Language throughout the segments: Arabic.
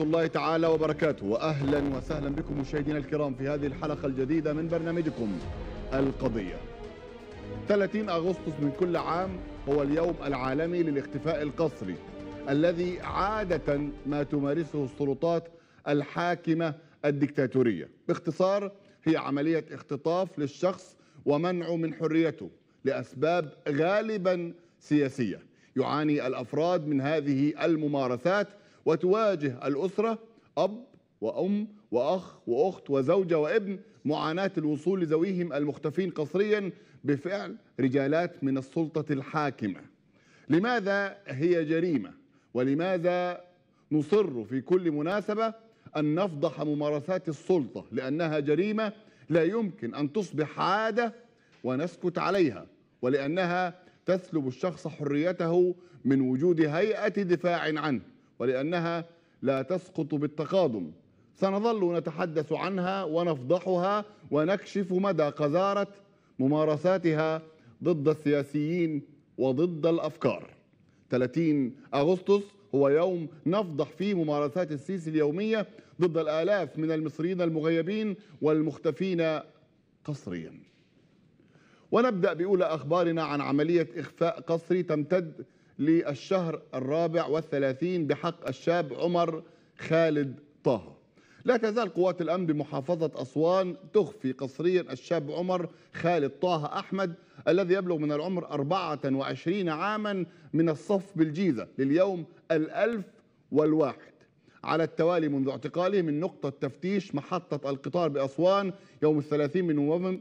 الله تعالى وبركاته واهلا وسهلا بكم مشاهدينا الكرام في هذه الحلقه الجديده من برنامجكم القضيه 30 اغسطس من كل عام هو اليوم العالمي للاختفاء القسري الذي عاده ما تمارسه السلطات الحاكمه الدكتاتوريه باختصار هي عمليه اختطاف للشخص ومنعه من حريته لاسباب غالبا سياسيه يعاني الافراد من هذه الممارسات وتواجه الأسرة أب وأم وأخ وأخت وزوجة وابن معاناة الوصول لذويهم المختفين قسريا بفعل رجالات من السلطة الحاكمة لماذا هي جريمة ولماذا نصر في كل مناسبة أن نفضح ممارسات السلطة لأنها جريمة لا يمكن أن تصبح عادة ونسكت عليها ولأنها تسلب الشخص حريته من وجود هيئة دفاع عنه ولأنها لا تسقط بالتقادم سنظل نتحدث عنها ونفضحها ونكشف مدى قذارة ممارساتها ضد السياسيين وضد الأفكار 30 أغسطس هو يوم نفضح فيه ممارسات السيسي اليومية ضد الآلاف من المصريين المغيبين والمختفين قسريا ونبدأ بأولى أخبارنا عن عملية إخفاء قسري تمتد للشهر الرابع والثلاثين بحق الشاب عمر خالد طه لا تزال قوات الأمن بمحافظة أسوان تخفي قصريا الشاب عمر خالد طه أحمد الذي يبلغ من العمر 24 عاما من الصف بالجيزة لليوم الألف والواحد على التوالي منذ اعتقاله من نقطة تفتيش محطة القطار بأسوان يوم الثلاثين من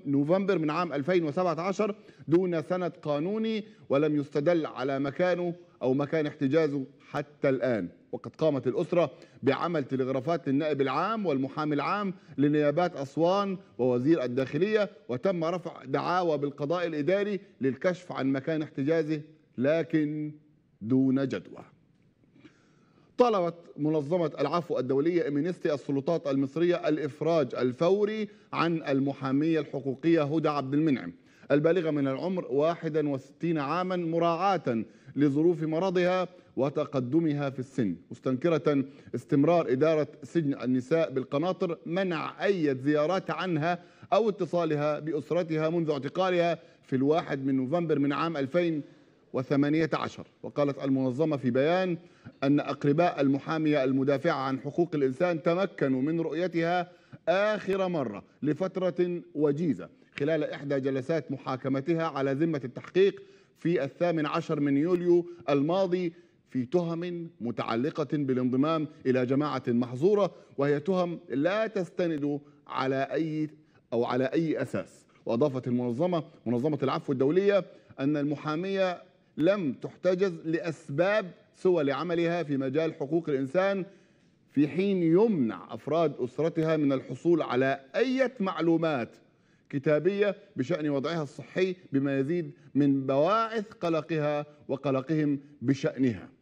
نوفمبر من عام 2017 دون سند قانوني ولم يستدل على مكانه أو مكان احتجازه حتى الآن وقد قامت الأسرة بعمل تلغرافات للنائب العام والمحامي العام لنيابات أسوان ووزير الداخلية وتم رفع دعاوى بالقضاء الإداري للكشف عن مكان احتجازه لكن دون جدوى طلبت منظمة العفو الدولية إمينيستي السلطات المصرية الإفراج الفوري عن المحامية الحقوقية هدى عبد المنعم البالغة من العمر 61 عاما مراعاة لظروف مرضها وتقدمها في السن مستنكرة استمرار إدارة سجن النساء بالقناطر منع أي زيارات عنها أو اتصالها بأسرتها منذ اعتقالها في الواحد من نوفمبر من عام 2000 وثمانية عشر وقالت المنظمة في بيان أن أقرباء المحامية المدافعة عن حقوق الإنسان تمكنوا من رؤيتها آخر مرة لفترة وجيزة خلال إحدى جلسات محاكمتها على ذمة التحقيق في الثامن عشر من يوليو الماضي في تهم متعلقة بالانضمام إلى جماعة محظورة وهي تهم لا تستند على أي أو على أي أساس وأضافت المنظمة منظمة العفو الدولية أن المحامية لم تحتجز لأسباب سوى لعملها في مجال حقوق الإنسان في حين يمنع أفراد أسرتها من الحصول على أي معلومات كتابية بشأن وضعها الصحي بما يزيد من بواعث قلقها وقلقهم بشأنها